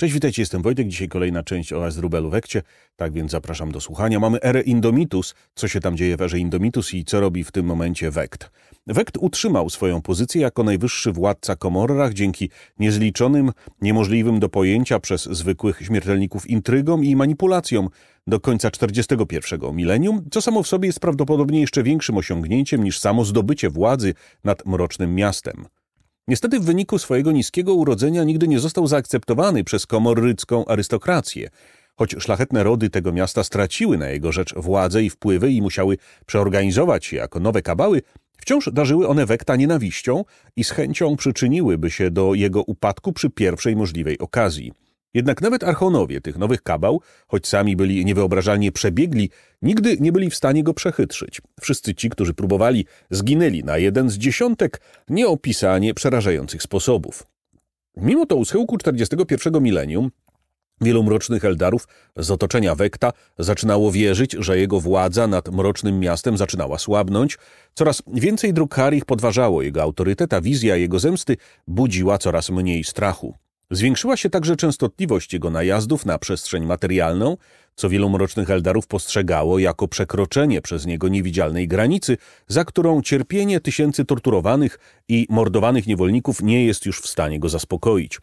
Cześć, witajcie, jestem Wojtek. Dzisiaj kolejna część o Azrubelu Wekcie, tak więc zapraszam do słuchania. Mamy erę Indomitus, co się tam dzieje w erze Indomitus i co robi w tym momencie Wekt. Wekt utrzymał swoją pozycję jako najwyższy władca Komorrach dzięki niezliczonym, niemożliwym do pojęcia przez zwykłych śmiertelników intrygom i manipulacjom do końca 41 milenium, co samo w sobie jest prawdopodobnie jeszcze większym osiągnięciem niż samo zdobycie władzy nad Mrocznym Miastem. Niestety w wyniku swojego niskiego urodzenia nigdy nie został zaakceptowany przez komorycką arystokrację, choć szlachetne rody tego miasta straciły na jego rzecz władzę i wpływy i musiały przeorganizować się jako nowe kabały, wciąż darzyły one Wekta nienawiścią i z chęcią przyczyniłyby się do jego upadku przy pierwszej możliwej okazji – jednak nawet archonowie tych nowych kabał, choć sami byli niewyobrażalnie przebiegli, nigdy nie byli w stanie go przechytrzyć. Wszyscy ci, którzy próbowali, zginęli na jeden z dziesiątek nieopisanie przerażających sposobów. Mimo to u schyłku 41 milenium wielu mrocznych Eldarów z otoczenia Wekta zaczynało wierzyć, że jego władza nad mrocznym miastem zaczynała słabnąć. Coraz więcej drukarich podważało jego autorytet, a wizja jego zemsty budziła coraz mniej strachu. Zwiększyła się także częstotliwość jego najazdów na przestrzeń materialną, co wielu mrocznych Eldarów postrzegało jako przekroczenie przez niego niewidzialnej granicy, za którą cierpienie tysięcy torturowanych i mordowanych niewolników nie jest już w stanie go zaspokoić.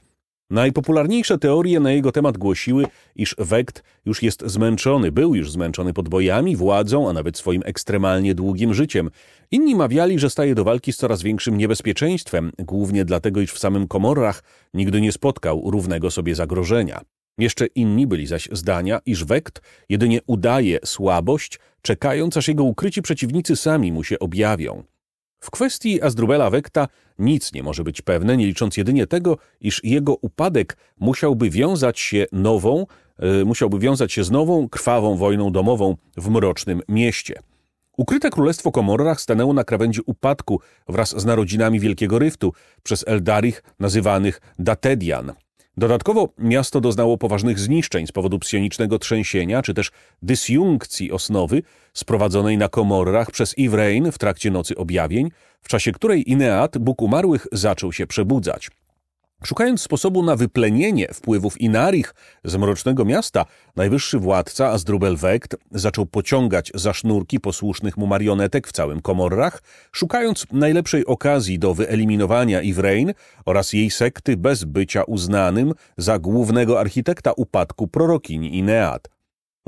Najpopularniejsze teorie na jego temat głosiły, iż Wekt już jest zmęczony, był już zmęczony podbojami, władzą, a nawet swoim ekstremalnie długim życiem. Inni mawiali, że staje do walki z coraz większym niebezpieczeństwem, głównie dlatego, iż w samym Komorrach nigdy nie spotkał równego sobie zagrożenia. Jeszcze inni byli zaś zdania, iż Wekt jedynie udaje słabość, czekając aż jego ukryci przeciwnicy sami mu się objawią. W kwestii Azdrubela Wekta nic nie może być pewne, nie licząc jedynie tego, iż jego upadek musiałby wiązać się nową, e, musiałby wiązać się z nową, krwawą wojną domową w Mrocznym Mieście. Ukryte Królestwo Komorrach stanęło na krawędzi upadku wraz z narodzinami Wielkiego Ryftu przez Eldarich nazywanych Datedian – Dodatkowo miasto doznało poważnych zniszczeń z powodu psionicznego trzęsienia czy też dysjunkcji osnowy sprowadzonej na komorrach przez Ivrain w trakcie nocy objawień, w czasie której Ineat, Bóg umarłych, zaczął się przebudzać. Szukając sposobu na wyplenienie wpływów Inarich z Mrocznego Miasta, najwyższy władca Asdrubel Wekt zaczął pociągać za sznurki posłusznych mu marionetek w całym Komorrach, szukając najlepszej okazji do wyeliminowania Iwrein oraz jej sekty bez bycia uznanym za głównego architekta upadku prorokini Ineat.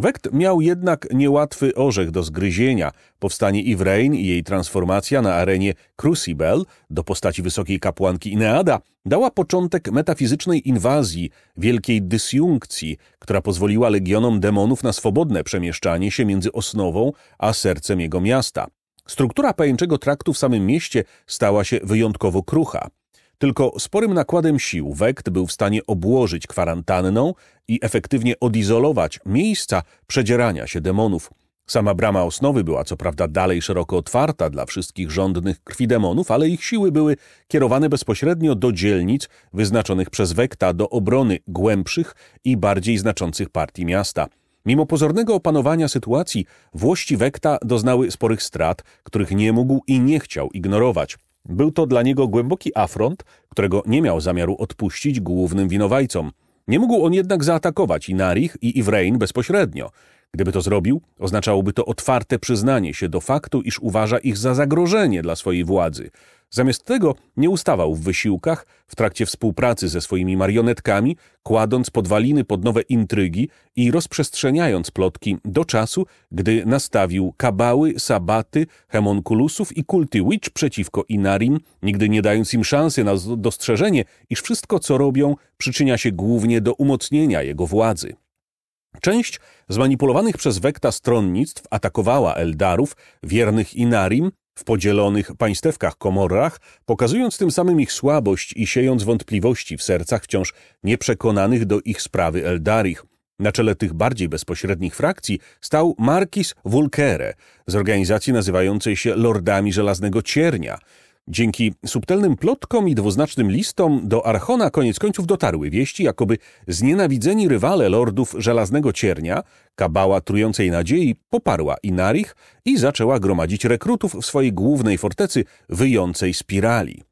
Wekt miał jednak niełatwy orzech do zgryzienia. Powstanie Iwrein i jej transformacja na arenie Crucible do postaci wysokiej kapłanki Ineada dała początek metafizycznej inwazji, wielkiej dysjunkcji, która pozwoliła legionom demonów na swobodne przemieszczanie się między Osnową a sercem jego miasta. Struktura pajęczego traktu w samym mieście stała się wyjątkowo krucha. Tylko sporym nakładem sił Wekt był w stanie obłożyć kwarantanną i efektywnie odizolować miejsca przedzierania się demonów. Sama brama osnowy była co prawda dalej szeroko otwarta dla wszystkich rządnych krwi demonów, ale ich siły były kierowane bezpośrednio do dzielnic wyznaczonych przez Wekta do obrony głębszych i bardziej znaczących partii miasta. Mimo pozornego opanowania sytuacji, włości Wekta doznały sporych strat, których nie mógł i nie chciał ignorować. Był to dla niego głęboki afront, którego nie miał zamiaru odpuścić głównym winowajcom. Nie mógł on jednak zaatakować i Narich, i Iwrein bezpośrednio. Gdyby to zrobił, oznaczałoby to otwarte przyznanie się do faktu, iż uważa ich za zagrożenie dla swojej władzy. Zamiast tego nie ustawał w wysiłkach w trakcie współpracy ze swoimi marionetkami, kładąc podwaliny pod nowe intrygi i rozprzestrzeniając plotki do czasu, gdy nastawił kabały, sabaty, hemonkulusów i kulty witch przeciwko Inarim, nigdy nie dając im szansy na dostrzeżenie, iż wszystko co robią przyczynia się głównie do umocnienia jego władzy. Część zmanipulowanych przez Wekta stronnictw atakowała Eldarów, wiernych Inarim, w podzielonych państewkach komorrach, pokazując tym samym ich słabość i siejąc wątpliwości w sercach wciąż nieprzekonanych do ich sprawy Eldarich. Na czele tych bardziej bezpośrednich frakcji stał Markis Vulcere z organizacji nazywającej się Lordami Żelaznego Ciernia – Dzięki subtelnym plotkom i dwuznacznym listom do Archona koniec końców dotarły wieści, jakoby znienawidzeni rywale lordów Żelaznego Ciernia, kabała trującej nadziei, poparła Inarich i zaczęła gromadzić rekrutów w swojej głównej fortecy wyjącej spirali.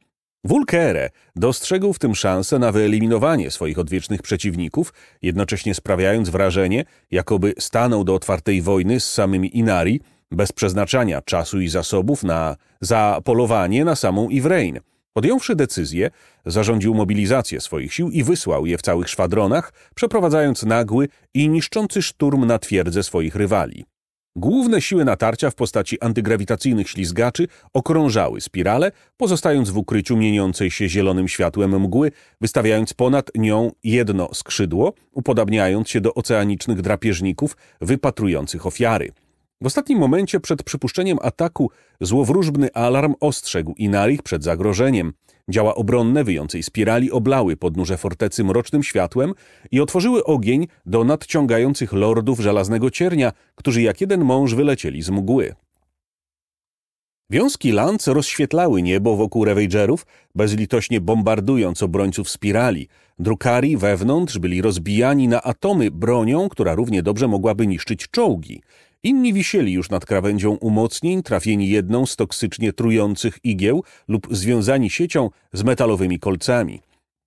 Vulkere dostrzegł w tym szansę na wyeliminowanie swoich odwiecznych przeciwników, jednocześnie sprawiając wrażenie, jakoby stanął do otwartej wojny z samymi Inarii, bez przeznaczania czasu i zasobów na zapolowanie na samą Iwrein. Podjąwszy decyzję, zarządził mobilizację swoich sił i wysłał je w całych szwadronach, przeprowadzając nagły i niszczący szturm na twierdze swoich rywali. Główne siły natarcia w postaci antygrawitacyjnych ślizgaczy okrążały spirale, pozostając w ukryciu mieniącej się zielonym światłem mgły, wystawiając ponad nią jedno skrzydło, upodabniając się do oceanicznych drapieżników wypatrujących ofiary – w ostatnim momencie przed przypuszczeniem ataku złowróżbny alarm ostrzegł Inarich przed zagrożeniem. Działa obronne wyjącej spirali oblały podnóże fortecy mrocznym światłem i otworzyły ogień do nadciągających lordów żelaznego ciernia, którzy jak jeden mąż wylecieli z mgły. Wiązki lanc rozświetlały niebo wokół Ravagerów, bezlitośnie bombardując obrońców spirali. Drukari wewnątrz byli rozbijani na atomy bronią, która równie dobrze mogłaby niszczyć czołgi. Inni wisieli już nad krawędzią umocnień, trafieni jedną z toksycznie trujących igieł lub związani siecią z metalowymi kolcami.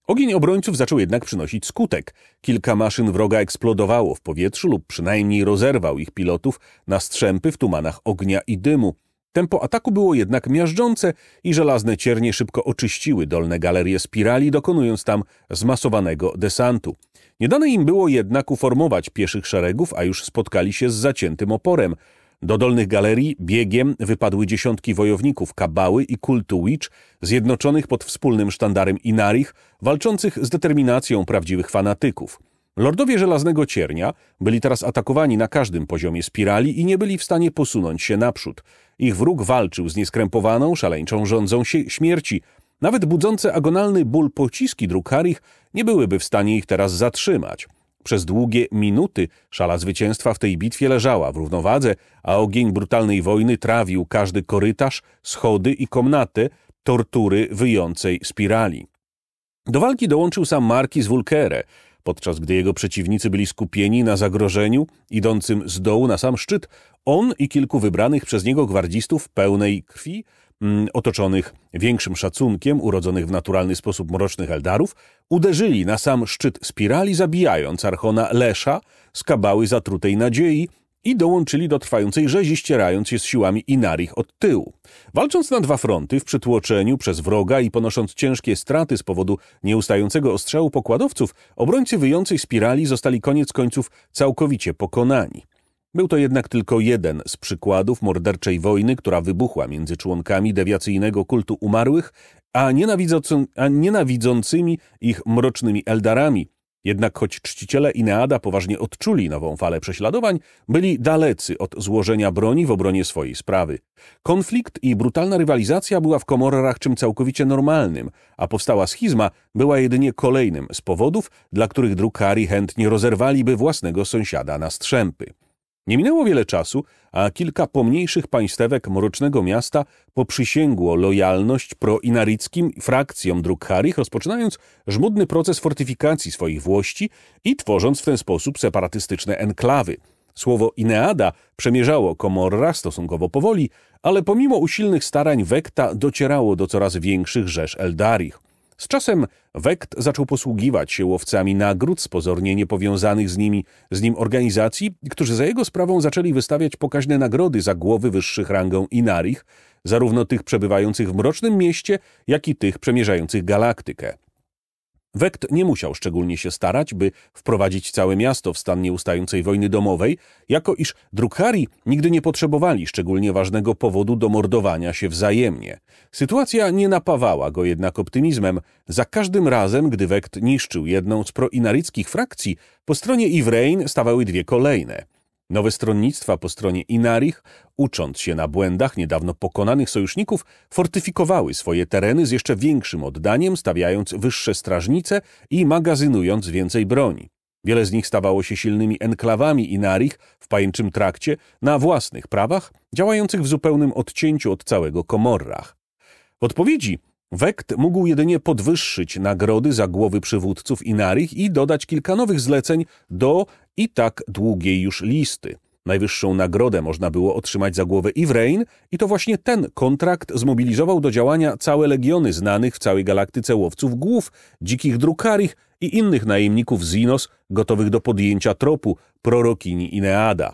Ogień obrońców zaczął jednak przynosić skutek. Kilka maszyn wroga eksplodowało w powietrzu lub przynajmniej rozerwał ich pilotów na strzępy w tumanach ognia i dymu. Tempo ataku było jednak miażdżące i żelazne ciernie szybko oczyściły dolne galerie spirali, dokonując tam zmasowanego desantu. Nie dane im było jednak uformować pieszych szeregów, a już spotkali się z zaciętym oporem. Do dolnych galerii biegiem wypadły dziesiątki wojowników Kabały i kultu Witch, zjednoczonych pod wspólnym sztandarem Inarich, walczących z determinacją prawdziwych fanatyków. Lordowie Żelaznego Ciernia byli teraz atakowani na każdym poziomie spirali i nie byli w stanie posunąć się naprzód. Ich wróg walczył z nieskrępowaną, szaleńczą rządzą śmierci, nawet budzące agonalny ból pociski drukarich nie byłyby w stanie ich teraz zatrzymać. Przez długie minuty szala zwycięstwa w tej bitwie leżała w równowadze, a ogień brutalnej wojny trawił każdy korytarz, schody i komnatę tortury wyjącej spirali. Do walki dołączył sam Marki z Wulkere, podczas gdy jego przeciwnicy byli skupieni na zagrożeniu idącym z dołu na sam szczyt, on i kilku wybranych przez niego gwardzistów pełnej krwi Mm, otoczonych większym szacunkiem, urodzonych w naturalny sposób mrocznych Eldarów, uderzyli na sam szczyt spirali, zabijając Archona Lesza z kabały zatrutej nadziei i dołączyli do trwającej rzezi, ścierając się z siłami Inarich od tyłu. Walcząc na dwa fronty, w przytłoczeniu przez wroga i ponosząc ciężkie straty z powodu nieustającego ostrzału pokładowców, obrońcy wyjącej spirali zostali koniec końców całkowicie pokonani. Był to jednak tylko jeden z przykładów morderczej wojny, która wybuchła między członkami dewiacyjnego kultu umarłych, a, nienawidzący, a nienawidzącymi ich mrocznymi eldarami. Jednak choć czciciele Ineada poważnie odczuli nową falę prześladowań, byli dalecy od złożenia broni w obronie swojej sprawy. Konflikt i brutalna rywalizacja była w Komorach czym całkowicie normalnym, a powstała schizma była jedynie kolejnym z powodów, dla których drukari chętnie rozerwaliby własnego sąsiada na strzępy. Nie minęło wiele czasu, a kilka pomniejszych państewek Mrocznego Miasta poprzysięgło lojalność pro frakcjom Drukharich, rozpoczynając żmudny proces fortyfikacji swoich włości i tworząc w ten sposób separatystyczne enklawy. Słowo Ineada przemierzało Komorra stosunkowo powoli, ale pomimo usilnych starań Wekta docierało do coraz większych rzesz Eldarich. Z czasem Wekt zaczął posługiwać się łowcami nagród z pozornie niepowiązanych z, nimi, z nim organizacji, którzy za jego sprawą zaczęli wystawiać pokaźne nagrody za głowy wyższych rangą Inarich, zarówno tych przebywających w Mrocznym Mieście, jak i tych przemierzających galaktykę. Wekt nie musiał szczególnie się starać, by wprowadzić całe miasto w stan nieustającej wojny domowej, jako iż drukhari nigdy nie potrzebowali szczególnie ważnego powodu do mordowania się wzajemnie. Sytuacja nie napawała go jednak optymizmem. Za każdym razem, gdy Wekt niszczył jedną z proinarickich frakcji, po stronie Iwrein stawały dwie kolejne – Nowe stronnictwa po stronie Inarich, ucząc się na błędach niedawno pokonanych sojuszników, fortyfikowały swoje tereny z jeszcze większym oddaniem, stawiając wyższe strażnice i magazynując więcej broni. Wiele z nich stawało się silnymi enklawami Inarich w pajęczym trakcie na własnych prawach, działających w zupełnym odcięciu od całego Komorrach. W odpowiedzi Wekt mógł jedynie podwyższyć nagrody za głowy przywódców Inarich i dodać kilka nowych zleceń do i tak długiej już listy. Najwyższą nagrodę można było otrzymać za głowę Ivrain i to właśnie ten kontrakt zmobilizował do działania całe legiony znanych w całej galaktyce łowców głów, dzikich drukarich i innych najemników Zinos gotowych do podjęcia tropu prorokini Ineada.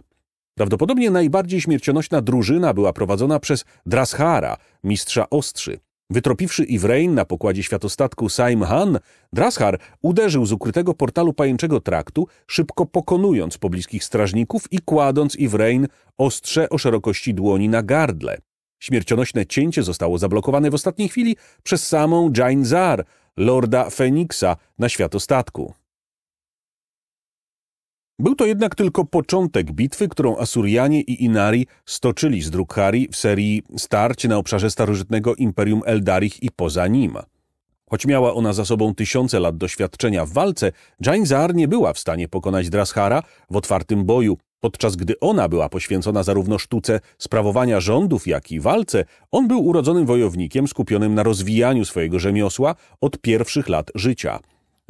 Prawdopodobnie najbardziej śmiercionośna drużyna była prowadzona przez Drashara, mistrza ostrzy. Wytropiwszy Iwrein na pokładzie światostatku Saim Han, Drashar uderzył z ukrytego portalu pajęczego traktu, szybko pokonując pobliskich strażników i kładąc Iwrein ostrze o szerokości dłoni na gardle. Śmiercionośne cięcie zostało zablokowane w ostatniej chwili przez samą Jain Zar, lorda Feniksa na światostatku. Był to jednak tylko początek bitwy, którą Asurianie i Inari stoczyli z Drukhari w serii starć na obszarze starożytnego Imperium Eldarich i poza nim. Choć miała ona za sobą tysiące lat doświadczenia w walce, Jainzar nie była w stanie pokonać Drashara w otwartym boju, podczas gdy ona była poświęcona zarówno sztuce sprawowania rządów, jak i walce, on był urodzonym wojownikiem skupionym na rozwijaniu swojego rzemiosła od pierwszych lat życia –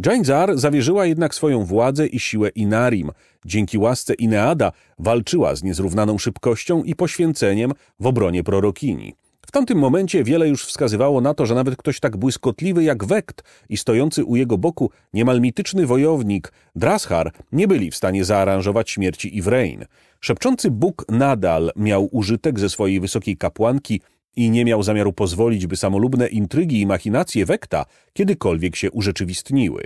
Dżańzar zawierzyła jednak swoją władzę i siłę Inarim. Dzięki łasce Ineada walczyła z niezrównaną szybkością i poświęceniem w obronie prorokini. W tamtym momencie wiele już wskazywało na to, że nawet ktoś tak błyskotliwy jak Wekt i stojący u jego boku niemal mityczny wojownik Drashar nie byli w stanie zaaranżować śmierci Iwrein. Szepczący Bóg nadal miał użytek ze swojej wysokiej kapłanki i nie miał zamiaru pozwolić, by samolubne intrygi i machinacje Wekta kiedykolwiek się urzeczywistniły.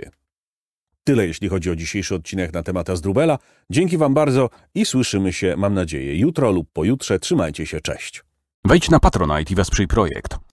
Tyle jeśli chodzi o dzisiejszy odcinek na temat Azdrubela. Dzięki Wam bardzo i słyszymy się, mam nadzieję, jutro lub pojutrze. Trzymajcie się, cześć. Wejdź na Patronite i wesprzyj projekt.